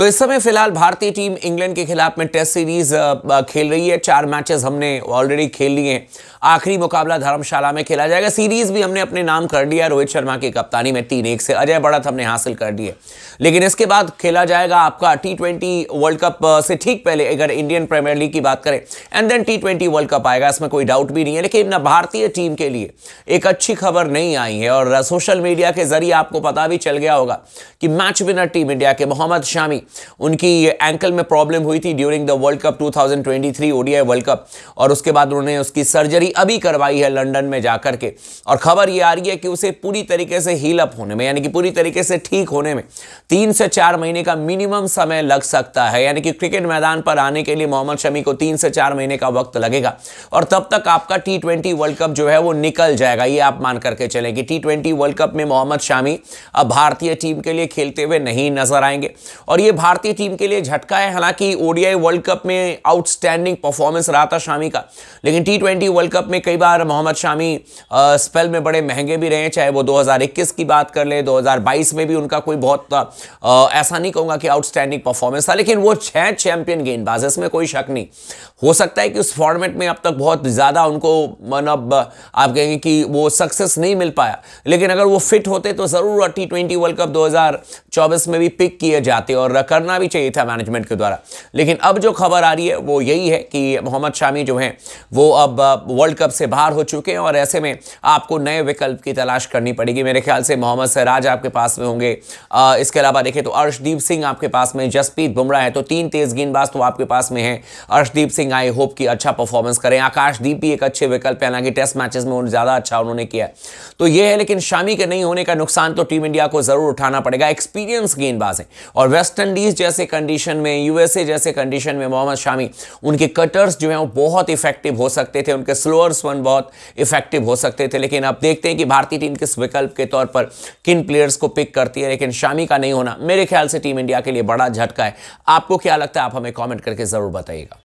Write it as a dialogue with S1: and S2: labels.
S1: तो इस समय फिलहाल भारतीय टीम इंग्लैंड के खिलाफ में टेस्ट सीरीज खेल रही है चार मैचेस हमने ऑलरेडी खेल लिए हैं आखिरी मुकाबला धर्मशाला में खेला जाएगा सीरीज भी हमने अपने नाम कर दिया रोहित शर्मा की कप्तानी में तीन एक से अजय बढ़त हमने हासिल कर दिए लेकिन इसके बाद खेला जाएगा आपका टी वर्ल्ड कप से ठीक पहले अगर इंडियन प्रीमियर लीग की बात करें and then T world cup आएगा इसमें कोई डाउट भी नहीं है लेकिन भारतीय टीम के लिए एक अच्छी खबर नहीं आई है और सोशल मीडिया के जरिए आपको पता भी चल गया होगा कि मैच विनर टीम इंडिया के मोहम्मद शामी उनकी एंकल में प्रॉब्लम हुई थी during the world cup 2023 ODI world cup और उसके बाद उन्होंने उसकी सर्जरी अभी करवाई है लंदन में जाकर के और खबर ये आ रही है कि उसे पूरी तरीके से हील अप होने में यानी कि पूरी तरीके से ठीक होने में तीन से चार महीने का मिनिमम समय लग सकता है यानी कि क्रिकेट मैदान पर आने के लिए मोहम्मद शमी को तीन से चार महीने का वक्त लगेगा और तब तक आपका टी वर्ल्ड कप जो है वो निकल जाएगा ये आप मान करके चले कि टी वर्ल्ड कप में मोहम्मद शामी अब भारतीय टीम के लिए खेलते हुए नहीं नजर आएंगे और ये ये भारतीय टीम के लिए झटका है हालांकि ओडीआई वर्ल्ड कप में आउटस्टैंडिंग परफॉर्मेंस रहा था शामी का लेकिन टी ट्वेंटी वर्ल्ड कप में कई बार मोहम्मद शामी आ, स्पेल में बड़े महंगे भी रहे चाहे वो 2021 की बात कर ले 2022 में भी उनका कोई बहुत आ, ऐसा नहीं कहूंगा कि आउटस्टैंडिंग परफॉर्मेंस था लेकिन वो छह चैंपियन गेंदबाज इसमें कोई शक नहीं हो सकता है कि उस फॉर्मेट में अब तक बहुत ज़्यादा उनको मतलब आप कहेंगे कि वो सक्सेस नहीं मिल पाया लेकिन अगर वो फिट होते तो ज़रूर टी ट्वेंटी वर्ल्ड कप दो में भी पिक किए जाते और पूरा करना भी चाहिए था मैनेजमेंट के द्वारा लेकिन अब जो खबर आ रही है वो यही है कि मोहम्मद शामी जो हैं वो अब वर्ल्ड कप से बाहर हो चुके हैं और ऐसे में आपको नए विकल्प की तलाश करनी पड़ेगी मेरे ख्याल से मोहम्मद सराज आपके पास में होंगे इसके अलावा देखें तो अर्शदीप सिंह आपके पास में जसप्रीत बुमराह है तो तीन तेज़ गेंदबाज तो आपके पास में है अर्शदीप सिंह आई होप कि अच्छा परफॉर्मेंस करें आकाशदीप भी एक अच्छे विकल्प है हालांकि टेस्ट मैचेस में ज़्यादा अच्छा उन्होंने किया तो ये है लेकिन शामी के नहीं होने का नुकसान तो टीम इंडिया को ज़रूर उठाना पड़ेगा एक्सपीरियंस गेंदबाज है और वेस्टर्न वेस्टइंडीज जैसे कंडीशन में यूएसए जैसे कंडीशन में मोहम्मद शामी उनके कटर्स जो हैं वो बहुत इफेक्टिव हो सकते थे उनके स्लोअर स्वन बहुत इफेक्टिव हो सकते थे लेकिन अब देखते हैं कि भारतीय टीम किस विकल्प के तौर पर किन प्लेयर्स को पिक करती है लेकिन शामी का नहीं होना मेरे ख्याल से टीम इंडिया के लिए बड़ा झटका है आपको क्या लगता है आप हमें कॉमेंट करके ज़रूर बताइएगा